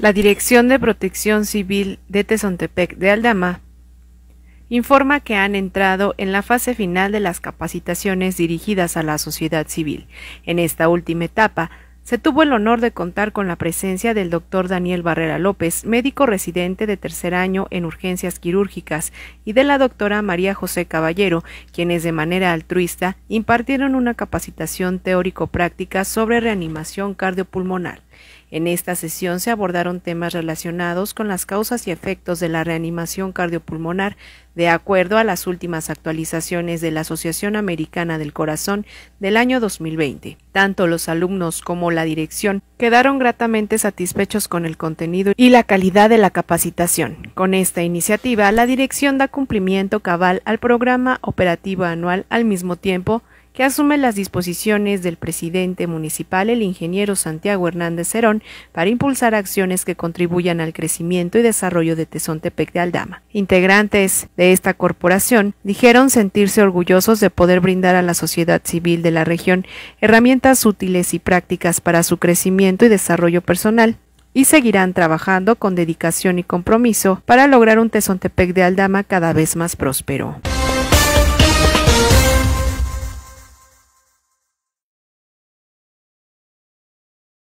La Dirección de Protección Civil de Tezontepec de Aldama informa que han entrado en la fase final de las capacitaciones dirigidas a la sociedad civil. En esta última etapa, se tuvo el honor de contar con la presencia del doctor Daniel Barrera López, médico residente de tercer año en urgencias quirúrgicas, y de la doctora María José Caballero, quienes de manera altruista impartieron una capacitación teórico-práctica sobre reanimación cardiopulmonar. En esta sesión se abordaron temas relacionados con las causas y efectos de la reanimación cardiopulmonar, de acuerdo a las últimas actualizaciones de la Asociación Americana del Corazón del año 2020. Tanto los alumnos como la dirección quedaron gratamente satisfechos con el contenido y la calidad de la capacitación. Con esta iniciativa, la dirección da cumplimiento cabal al programa operativo anual al mismo tiempo que asume las disposiciones del presidente municipal, el ingeniero Santiago Hernández Cerón, para impulsar acciones que contribuyan al crecimiento y desarrollo de Tezontepec de Aldama. Integrantes de esta corporación dijeron sentirse orgullosos de poder brindar a la sociedad civil de la región herramientas útiles y prácticas para su crecimiento y desarrollo personal, y seguirán trabajando con dedicación y compromiso para lograr un Tezontepec de Aldama cada vez más próspero.